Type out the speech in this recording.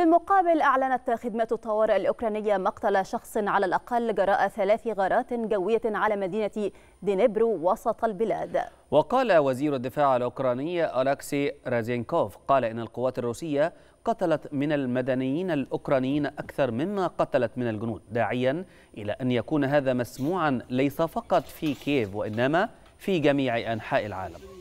في المقابل أعلنت خدمات الطوارئ الأوكرانية مقتل شخص على الأقل جراء ثلاث غارات جوية على مدينة دينيبرو وسط البلاد وقال وزير الدفاع الأوكراني ألكسي رازينكوف قال إن القوات الروسية قتلت من المدنيين الأوكرانيين أكثر مما قتلت من الجنود داعيا إلى أن يكون هذا مسموعا ليس فقط في كييف وإنما في جميع أنحاء العالم